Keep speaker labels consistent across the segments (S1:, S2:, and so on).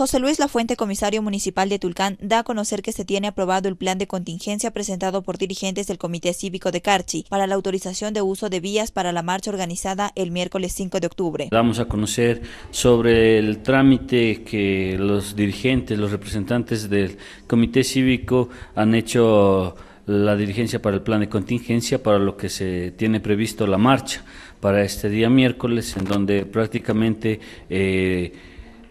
S1: José Luis Lafuente, comisario municipal de Tulcán, da a conocer que se tiene aprobado el plan de contingencia presentado por dirigentes del Comité Cívico de Carchi para la autorización de uso de vías para la marcha organizada el miércoles 5 de octubre.
S2: Damos a conocer sobre el trámite que los dirigentes, los representantes del Comité Cívico han hecho la dirigencia para el plan de contingencia para lo que se tiene previsto la marcha para este día miércoles en donde prácticamente eh,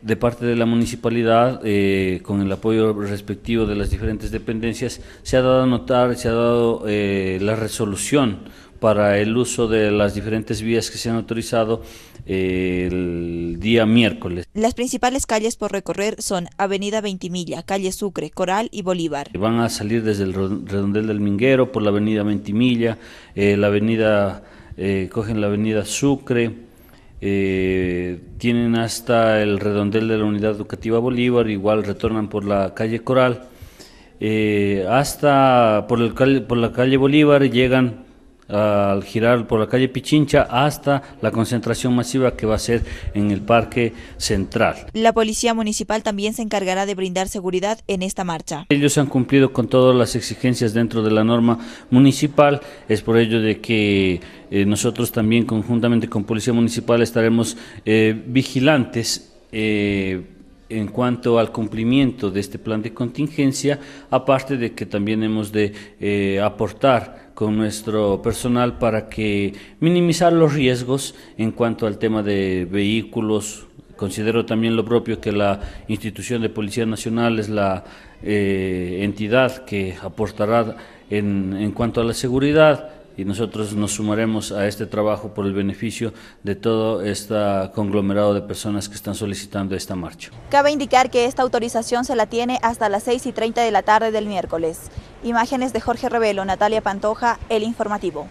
S2: de parte de la municipalidad, eh, con el apoyo respectivo de las diferentes dependencias, se ha dado a notar, se ha dado eh, la resolución para el uso de las diferentes vías que se han autorizado eh, el día miércoles.
S1: Las principales calles por recorrer son Avenida Ventimilla, Calle Sucre, Coral y Bolívar.
S2: Van a salir desde el redondel del Minguero por la Avenida Ventimilla, la Avenida, cogen la Avenida Sucre, eh, tienen hasta el redondel de la Unidad Educativa Bolívar, igual retornan por la calle Coral, eh, hasta por, el, por la calle Bolívar llegan al girar por la calle Pichincha hasta la concentración masiva que va a ser en el Parque Central.
S1: La Policía Municipal también se encargará de brindar seguridad en esta marcha.
S2: Ellos han cumplido con todas las exigencias dentro de la norma municipal, es por ello de que eh, nosotros también conjuntamente con Policía Municipal estaremos eh, vigilantes. Eh, en cuanto al cumplimiento de este plan de contingencia, aparte de que también hemos de eh, aportar con nuestro personal para que minimizar los riesgos en cuanto al tema de vehículos. Considero también lo propio que la institución de Policía Nacional es la eh, entidad que aportará en, en cuanto a la seguridad y nosotros nos sumaremos a este trabajo por el beneficio de todo este conglomerado de personas que están solicitando esta marcha.
S1: Cabe indicar que esta autorización se la tiene hasta las 6 y 30 de la tarde del miércoles. Imágenes de Jorge Revelo, Natalia Pantoja, El Informativo.